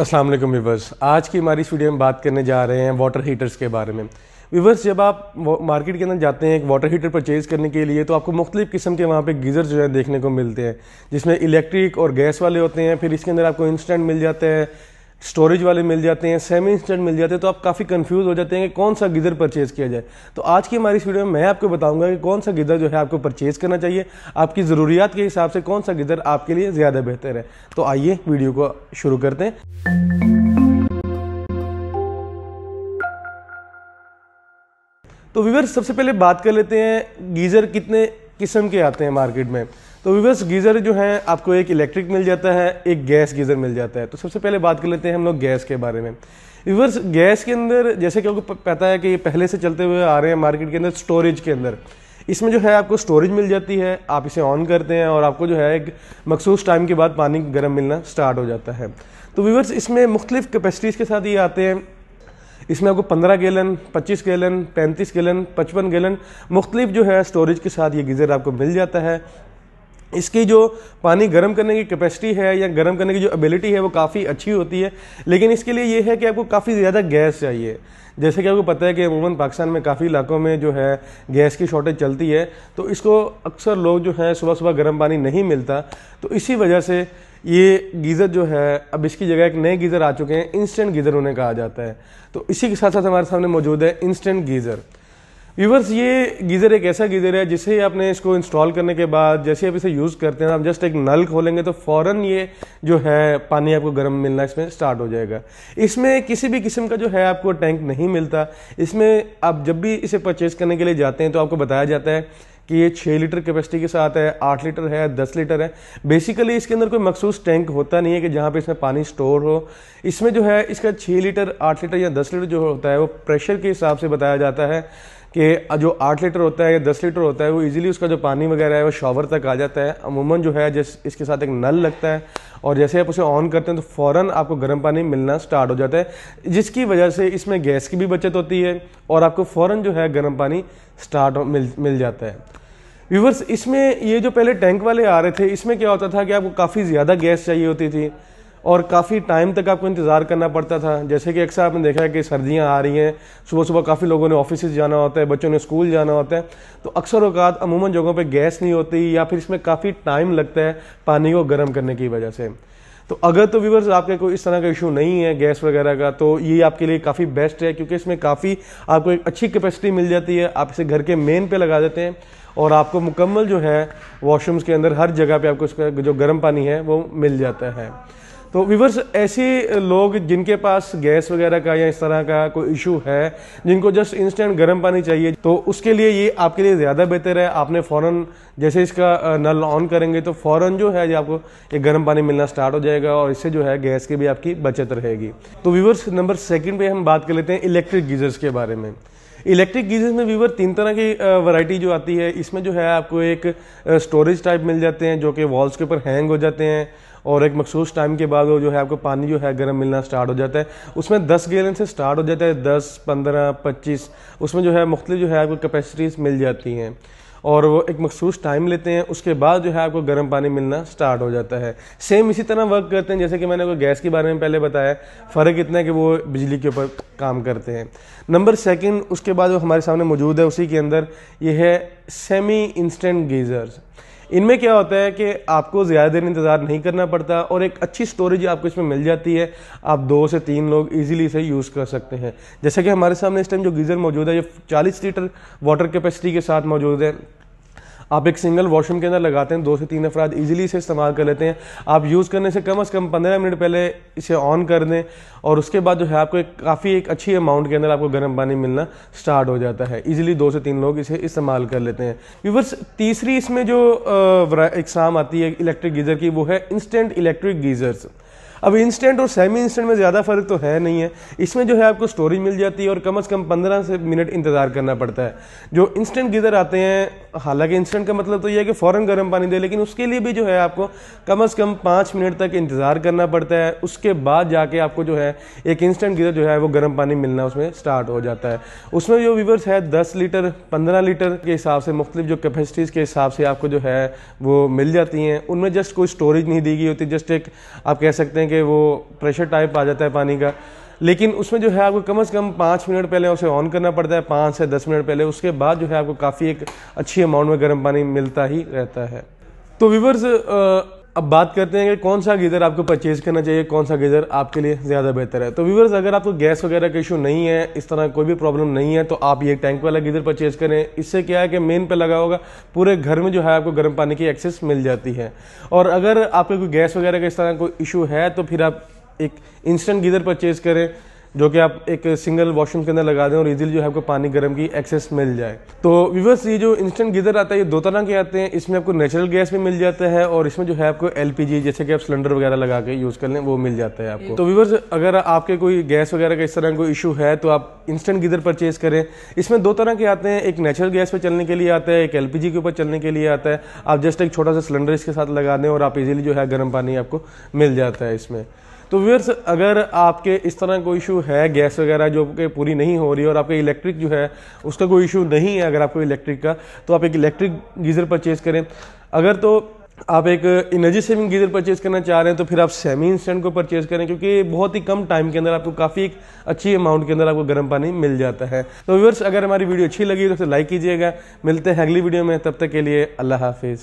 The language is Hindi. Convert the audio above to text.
अस्सलाम वालेकुम व्यूवर्स आज की हमारी इस वीडियो में बात करने जा रहे हैं वाटर हीटर्स के बारे में व्यूवर्स जब आप मार्केट के अंदर जाते हैं एक वाटर हीटर परचेज़ करने के लिए तो आपको मुख्तलिफ़ किस्म के वहाँ पे गीज़र जो है देखने को मिलते हैं जिसमें इलेक्ट्रिक और गैस वाले होते हैं फिर इसके अंदर आपको इंस्टेंट मिल जाता है स्टोरेज वाले मिल जाते हैं सेमी इंस्टेंट मिल जाते हैं तो आप काफ़ी कंफ्यूज हो जाते हैं कि कौन सा गीज़र परचेज़ किया जाए तो आज की हमारी इस वीडियो में मैं आपको बताऊंगा कि कौन सा गीज़र जो है आपको परचेज़ करना चाहिए आपकी ज़रूरियात के हिसाब से कौन सा गीज़र आपके लिए ज़्यादा बेहतर है तो आइए वीडियो को शुरू करते हैं तो वीवर सबसे पहले बात कर लेते हैं गीज़र कितने किस्म के आते हैं मार्केट में तो विवर्स गीज़र जो है आपको एक इलेक्ट्रिक मिल जाता है एक गैस गीज़र मिल जाता है तो सबसे पहले बात कर लेते हैं हम लोग गैस के बारे में विवर्स गैस के अंदर जैसे कि आपको पता है कि ये पहले से चलते हुए आ रहे हैं मार्केट के अंदर स्टोरेज के अंदर इसमें जो है आपको स्टोरेज मिल जाती है आप इसे ऑन करते हैं और आपको जो है एक मखसूस टाइम के बाद पानी गर्म मिलना स्टार्ट हो जाता है तो विवर्स इसमें मुख्तलिफ कैपेसिटीज़ के साथ ये आते हैं इसमें आपको 15 गैलन 25 गैलन 35 गैलन 55 गैलन मुख्तलिफ जो है स्टोरेज के साथ ये गीज़र आपको मिल जाता है इसकी जो पानी गर्म करने की कैपेसिटी है या गर्म करने की जो एबिलिटी है वो काफ़ी अच्छी होती है लेकिन इसके लिए ये है कि आपको काफ़ी ज़्यादा गैस चाहिए जैसे कि आपको पता है कि अमूमन पाकिस्तान में काफ़ी इलाकों में जो है गैस की शॉर्टेज चलती है तो इसको अक्सर लोग जो है सुबह सुबह गर्म पानी नहीं मिलता तो इसी वजह से ये गीज़र जो है अब इसकी जगह एक नए गीज़र आ चुके हैं इंस्टेंट गीज़र उन्हें कहा जाता है तो इसी के साथ साथ हमारे सामने मौजूद है इंस्टेंट गीज़र व्यूवर्स ये गीज़र एक ऐसा गीज़र है जिसे ही आपने इसको इंस्टॉल करने के बाद जैसे आप इसे यूज़ करते हैं आप जस्ट एक नल खोलेंगे तो फ़ौर ये जो है पानी आपको गर्म मिलना इसमें स्टार्ट हो जाएगा इसमें किसी भी किस्म का जो है आपको टैंक नहीं मिलता इसमें आप जब भी इसे परचेज़ करने के लिए जाते हैं तो आपको बताया जाता है कि ये छः लीटर कैपेसिटी के साथ है आठ लीटर है दस लीटर है बेसिकली इसके अंदर कोई मखसूस टैंक होता नहीं है कि जहाँ पे इसमें पानी स्टोर हो इसमें जो है इसका छः लीटर आठ लीटर या दस लीटर जो होता है वो प्रेशर के हिसाब से बताया जाता है कि जो आठ लीटर होता है या दस लीटर होता है वो इजीली उसका जो पानी वगैरह है वो शॉवर तक आ जाता है अमूमन जो है जिस इसके साथ एक नल लगता है और जैसे आप उसे ऑन करते हैं तो फ़ौर आपको गर्म पानी मिलना स्टार्ट हो जाता है जिसकी वजह से इसमें गैस की भी बचत होती है और आपको फ़ौर जो है गर्म पानी स्टार्ट मिल मिल जाता है व्यूवर्स इसमें ये जो पहले टैंक वाले आ रहे थे इसमें क्या होता था कि आपको काफ़ी ज़्यादा गैस चाहिए होती थी और काफ़ी टाइम तक आपको इंतज़ार करना पड़ता था जैसे कि अक्सर आपने देखा है कि सर्दियाँ आ रही हैं सुबह सुबह काफ़ी लोगों ने ऑफिस जाना होता है बच्चों ने स्कूल जाना होता है तो अक्सर अवकात अमूमन जगहों पर गैस नहीं होती या फिर इसमें काफ़ी टाइम लगता है पानी को गर्म करने की वजह से तो अगर तो व्यूवर्स आपके कोई इस तरह का इशू नहीं है गैस वगैरह का तो ये आपके लिए काफ़ी बेस्ट है क्योंकि इसमें काफ़ी आपको एक अच्छी कैपेसिटी मिल जाती है आप इसे घर के मेन पे लगा देते हैं और आपको मुकम्मल जो है वॉशरूम्स के अंदर हर जगह पे आपको इसका जो गर्म पानी है वो मिल जाता है तो विवर्स ऐसे लोग जिनके पास गैस वगैरह का या इस तरह का कोई इशू है जिनको जस्ट इंस्टेंट गर्म पानी चाहिए तो उसके लिए ये आपके लिए ज़्यादा बेहतर है आपने फ़ौरन जैसे इसका नल ऑन करेंगे तो फ़ौरन जो है जो आपको ये गर्म पानी मिलना स्टार्ट हो जाएगा और इससे जो है गैस की भी आपकी बचत रहेगी तो वीवर्स नंबर सेकेंड पर हम बात कर लेते हैं इलेक्ट्रिक गीजर्स के बारे में इलेक्ट्रिक गीजर्स में वीवर तीन तरह की वैरायटी जो आती है इसमें जो है आपको एक स्टोरेज टाइप मिल जाते हैं जो कि वॉल्स के ऊपर हैंग हो जाते हैं और एक मखसूस टाइम के बाद वो जो है आपको पानी जो है गर्म मिलना स्टार्ट हो जाता है उसमें दस गैलन से स्टार्ट हो जाता है दस पंद्रह पच्चीस उसमें जो है मुख्तु जो है आपको कैपेसिटीज़ मिल जाती हैं और वो एक मखसूस टाइम लेते हैं उसके बाद जो है आपको गर्म पानी मिलना स्टार्ट हो जाता है सेम इसी तरह वर्क करते हैं जैसे कि मैंने आपको गैस के बारे में पहले बताया फ़र्क इतना है कि वो बिजली के ऊपर काम करते हैं नंबर सेकंड उसके बाद जो हमारे सामने मौजूद है उसी के अंदर ये है सेमी इंस्टेंट गीज़र्स इनमें क्या होता है कि आपको ज़्यादा देर इंतज़ार नहीं करना पड़ता और एक अच्छी स्टोरेज आपको इसमें मिल जाती है आप दो से तीन लोग ईजिली इसे यूज़ कर सकते हैं जैसे कि हमारे सामने इस टाइम जो गीज़र मौजूद है ये चालीस लीटर वाटर कैपेसिटी के साथ मौजूद है आप एक सिंगल वॉशरूम के अंदर लगाते हैं दो से तीन अफराद ईजिली इसे इस्तेमाल कर लेते हैं आप यूज़ करने से कम अज़ कम पंद्रह मिनट पहले इसे ऑन कर दें और उसके बाद जो है आपको एक काफ़ी एक अच्छी अमाउंट के अंदर आपको गर्म पानी मिलना स्टार्ट हो जाता है ईजिली दो से तीन लोग इसे इस्तेमाल कर लेते हैं व्यूवर्स तीसरी इसमें जो इकसाम आती है इलेक्ट्रिक गीज़र की वो है इंस्टेंट इलेक्ट्रिक गीज़र्स अब इंस्टेंट और सेमी इंस्टेंट में ज़्यादा फ़र्क तो है नहीं है इसमें जो है आपको स्टोरेज मिल जाती है और कम से कम पंद्रह से मिनट इंतज़ार करना पड़ता है जो इंस्टेंट गीज़र आते हैं हालांकि इंस्टेंट का मतलब तो यह है कि फ़ौरन गर्म पानी दे लेकिन उसके लिए भी जो है आपको कम अज़ कम पाँच मिनट तक इंतज़ार करना पड़ता है उसके बाद जाके आपको जो है एक इंस्टेंट गीज़र जो है वो गर्म पानी मिलना उसमें स्टार्ट हो जाता है उसमें जो व्यूवर्स है दस लीटर पंद्रह लीटर के हिसाब से मुख्तलिफ जो कैपेसिटीज़ के हिसाब से आपको जो है वो मिल जाती हैं उनमें जस्ट कोई स्टोरेज नहीं दी गई होती जस्ट एक आप कह सकते हैं कि वो प्रेशर टाइप आ जाता है पानी का लेकिन उसमें जो है आपको कम से कम पाँच मिनट पहले उसे ऑन करना पड़ता है पाँच से दस मिनट पहले उसके बाद जो है आपको काफ़ी एक अच्छी अमाउंट में गर्म पानी मिलता ही रहता है तो व्यूवर्स अब बात करते हैं कि कौन सा गीज़र आपको परचेज़ करना चाहिए कौन सा गीज़र आपके लिए ज़्यादा बेहतर है तो व्यूवर्स अगर आपको गैस वगैरह का इशू नहीं है इस तरह कोई भी प्रॉब्लम नहीं है तो आप ये टैंक वाला गीज़र परचेज़ करें इससे क्या है कि मेन पे लगा होगा पूरे घर में जो है आपको गर्म पानी की एक्सेस मिल जाती है और अगर आपके कोई गैस वगैरह का इस तरह कोई इशू है तो फिर आप एक इंस्टेंट गीज़र परचेज़ करें जो कि आप एक सिंगल वॉशरूम के अंदर लगा दें और इजीली जो है आपको पानी गर्म की एक्सेस मिल जाए तो विवर्स ये जो इंस्टेंट गीजर आता है ये दो तरह के आते हैं इसमें आपको नेचुरल गैस भी मिल जाता है और इसमें जो है आपको एल जैसे कि आप सिलेंडर वगैरह लगा के यूज़ कर लें वो मिल जाता है आपको तो विवर्स अगर आपके कोई गैस वगैरह का इस तरह कोई इशू है तो आप इंस्टेंट गीजर परचेज करें इसमें दो तरह के आते हैं एक नेचुरल गैस पर चलने के लिए आता है एक एल के ऊपर चलने के लिए आता है आप जस्ट एक छोटा सा सिलेंडर इसके साथ लगा दें और आप इजिली जो है गर्म पानी आपको मिल जाता है इसमें तो व्यूअर्स अगर आपके इस तरह कोई इशू है गैस वगैरह जो कि पूरी नहीं हो रही और आपके इलेक्ट्रिक जो है उसका कोई इशू नहीं है अगर आपको इलेक्ट्रिक का तो आप एक इलेक्ट्रिक गीज़र परचेज़ करें अगर तो आप एक एनर्जी सेविंग गीज़र परचेज़ करना चाह रहे हैं तो फिर आप सेमी इंस्टेंट को परचेज़ करें क्योंकि बहुत ही कम टाइम के अंदर आपको काफ़ी एक अच्छी अमाउंट के अंदर आपको गर्म पानी मिल जाता है तो व्यूअर्स अगर हमारी वीडियो अच्छी लगी तो लाइक कीजिएगा मिलते हैं अगली वीडियो में तब तक के लिए अल्लाह हाफिज़